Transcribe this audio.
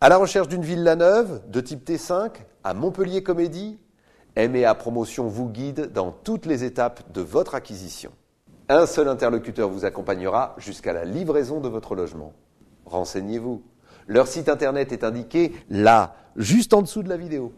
À la recherche d'une villa neuve de type T5 à Montpellier Comédie, à Promotion vous guide dans toutes les étapes de votre acquisition. Un seul interlocuteur vous accompagnera jusqu'à la livraison de votre logement. Renseignez-vous. Leur site internet est indiqué là, juste en dessous de la vidéo.